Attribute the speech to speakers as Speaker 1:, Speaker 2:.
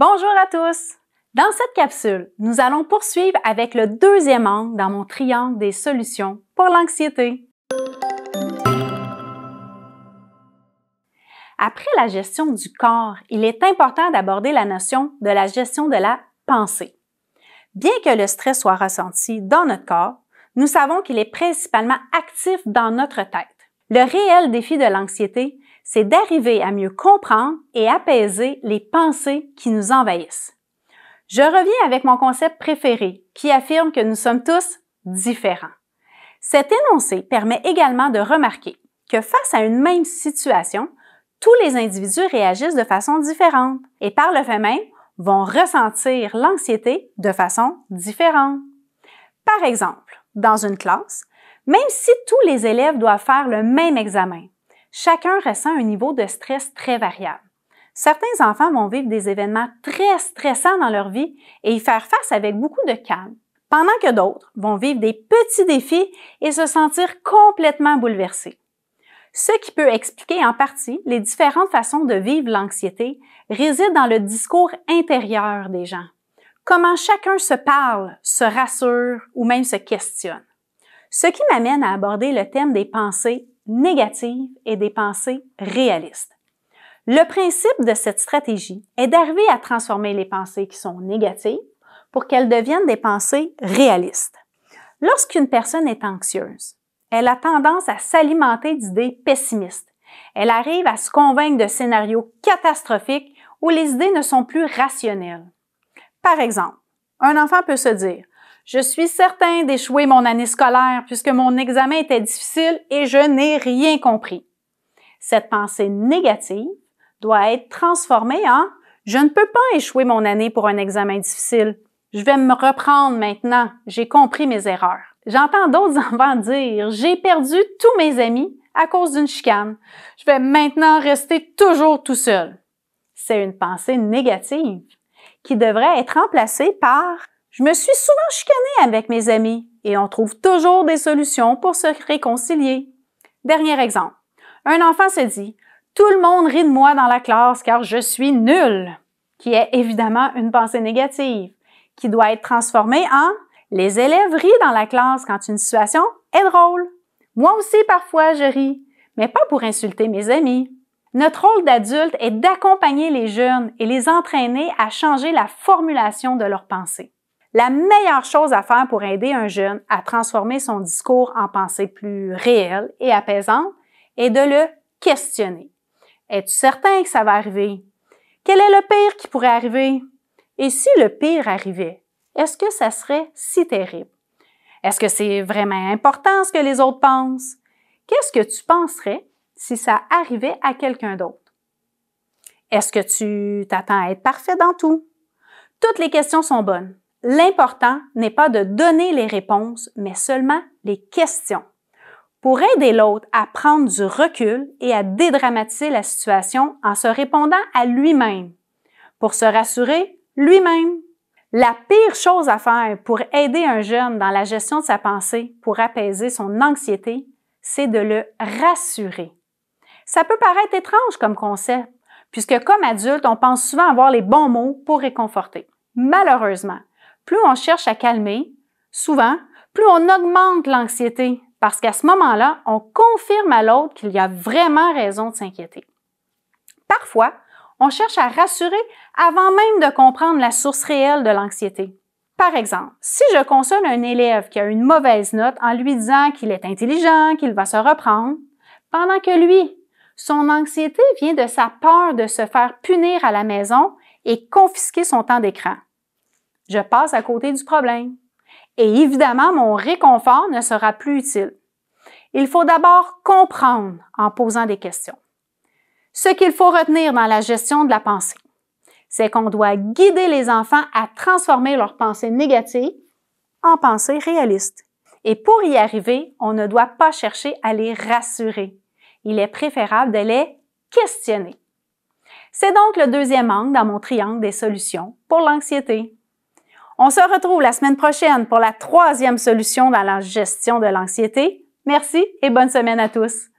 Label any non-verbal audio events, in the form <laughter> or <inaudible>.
Speaker 1: Bonjour à tous! Dans cette capsule, nous allons poursuivre avec le deuxième angle dans mon triangle des solutions pour l'anxiété. Après la gestion du corps, il est important d'aborder la notion de la gestion de la pensée. Bien que le stress soit ressenti dans notre corps, nous savons qu'il est principalement actif dans notre tête. Le réel défi de l'anxiété c'est d'arriver à mieux comprendre et apaiser les pensées qui nous envahissent. Je reviens avec mon concept préféré qui affirme que nous sommes tous différents. Cet énoncé permet également de remarquer que face à une même situation, tous les individus réagissent de façon différente et par le fait même vont ressentir l'anxiété de façon différente. Par exemple, dans une classe, même si tous les élèves doivent faire le même examen, Chacun ressent un niveau de stress très variable. Certains enfants vont vivre des événements très stressants dans leur vie et y faire face avec beaucoup de calme, pendant que d'autres vont vivre des petits défis et se sentir complètement bouleversés. Ce qui peut expliquer en partie les différentes façons de vivre l'anxiété réside dans le discours intérieur des gens, comment chacun se parle, se rassure ou même se questionne. Ce qui m'amène à aborder le thème des pensées négatives et des pensées réalistes. Le principe de cette stratégie est d'arriver à transformer les pensées qui sont négatives pour qu'elles deviennent des pensées réalistes. Lorsqu'une personne est anxieuse, elle a tendance à s'alimenter d'idées pessimistes. Elle arrive à se convaincre de scénarios catastrophiques où les idées ne sont plus rationnelles. Par exemple, un enfant peut se dire je suis certain d'échouer mon année scolaire puisque mon examen était difficile et je n'ai rien compris. Cette pensée négative doit être transformée en je ne peux pas échouer mon année pour un examen difficile. Je vais me reprendre maintenant. J'ai compris mes erreurs. J'entends d'autres <laughs> enfants dire j'ai perdu tous mes amis à cause d'une chicane. Je vais maintenant rester toujours tout seul. C'est une pensée négative qui devrait être remplacée par je me suis souvent chicanée avec mes amis et on trouve toujours des solutions pour se réconcilier. Dernier exemple. Un enfant se dit Tout le monde rit de moi dans la classe car je suis nul, qui est évidemment une pensée négative, qui doit être transformée en Les élèves rient dans la classe quand une situation est drôle. Moi aussi, parfois, je ris, mais pas pour insulter mes amis. Notre rôle d'adulte est d'accompagner les jeunes et les entraîner à changer la formulation de leurs pensées. La meilleure chose à faire pour aider un jeune à transformer son discours en pensée plus réelle et apaisante est de le questionner. Es-tu certain que ça va arriver? Quel est le pire qui pourrait arriver? Et si le pire arrivait, est-ce que ça serait si terrible? Est-ce que c'est vraiment important ce que les autres pensent? Qu'est-ce que tu penserais si ça arrivait à quelqu'un d'autre? Est-ce que tu t'attends à être parfait dans tout? Toutes les questions sont bonnes. L'important n'est pas de donner les réponses, mais seulement les questions. Pour aider l'autre à prendre du recul et à dédramatiser la situation en se répondant à lui-même. Pour se rassurer lui-même. La pire chose à faire pour aider un jeune dans la gestion de sa pensée, pour apaiser son anxiété, c'est de le rassurer. Ça peut paraître étrange comme concept, puisque comme adulte, on pense souvent avoir les bons mots pour réconforter. Malheureusement, plus on cherche à calmer, souvent, plus on augmente l'anxiété parce qu'à ce moment-là, on confirme à l'autre qu'il y a vraiment raison de s'inquiéter. Parfois, on cherche à rassurer avant même de comprendre la source réelle de l'anxiété. Par exemple, si je console un élève qui a une mauvaise note en lui disant qu'il est intelligent, qu'il va se reprendre, pendant que lui, son anxiété vient de sa peur de se faire punir à la maison et confisquer son temps d'écran je passe à côté du problème. Et évidemment, mon réconfort ne sera plus utile. Il faut d'abord comprendre en posant des questions. Ce qu'il faut retenir dans la gestion de la pensée, c'est qu'on doit guider les enfants à transformer leurs pensées négatives en pensées réalistes. Et pour y arriver, on ne doit pas chercher à les rassurer. Il est préférable de les questionner. C'est donc le deuxième angle dans mon triangle des solutions pour l'anxiété. On se retrouve la semaine prochaine pour la troisième solution dans la gestion de l'anxiété. Merci et bonne semaine à tous.